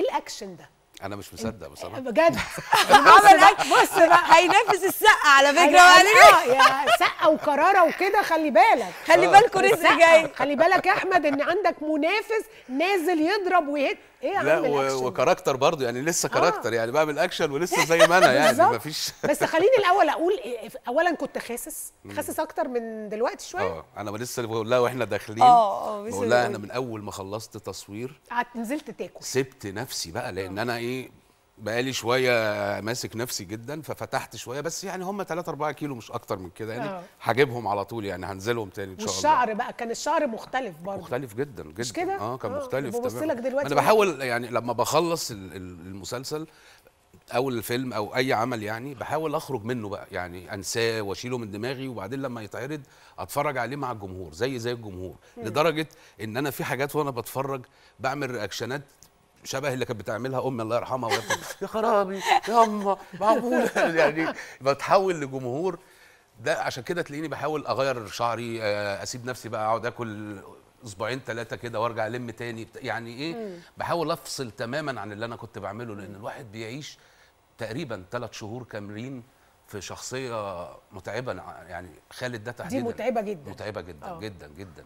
ايه الاكشن ده انا مش مصدق بصراحه إيه، بجد بص بقى هينفذ السقه على فكره يعني وكراره وكده خلي بالك خلي آه. بالك رزق جاي خلي بالك يا احمد ان عندك منافس نازل يضرب ويهد ايه يا لا وكاركتر برضه يعني لسه آه. كاركتر آه. يعني بعمل اكشن ولسه زي ما انا يعني مفيش بس خليني الاول اقول إيه اولا كنت خاسس خاسس اكتر من دلوقتي شويه اه انا لسه بقول لها واحنا داخلين اه اه بقول لها انا من اول ما خلصت تصوير قعدت نزلت تاكل سبت نفسي بقى لان انا ايه بقالي شويه ماسك نفسي جدا ففتحت شويه بس يعني هم 3 4 كيلو مش اكتر من كده يعني اه. هجيبهم على طول يعني هنزلهم تاني ان شاء الله والشعر بقى كان الشعر مختلف برضه مختلف جدا جدا مش كده؟ اه كان آه. مختلف تمام دلوقتي انا بحاول يعني لما بخلص المسلسل او الفيلم او اي عمل يعني بحاول اخرج منه بقى يعني انساه واشيله من دماغي وبعدين لما يتعرض اتفرج عليه مع الجمهور زي زي الجمهور لدرجه ان انا في حاجات وانا بتفرج بعمل رياكشنات شبه اللي كانت بتعملها امي الله يرحمها وهي يا خرابي يا اما معقوله يعني بتحول لجمهور ده عشان كده تلاقيني بحاول اغير شعري آه، اسيب نفسي بقى اقعد اكل اسبوعين ثلاثه كده وارجع الم تاني يعني ايه بحاول افصل تماما عن اللي انا كنت بعمله لان الواحد بيعيش تقريبا ثلاث شهور كاملين في شخصيه متعبه يعني خالد ده تحديدا دي متعبه جدا متعبه جدا أوه. جدا جدا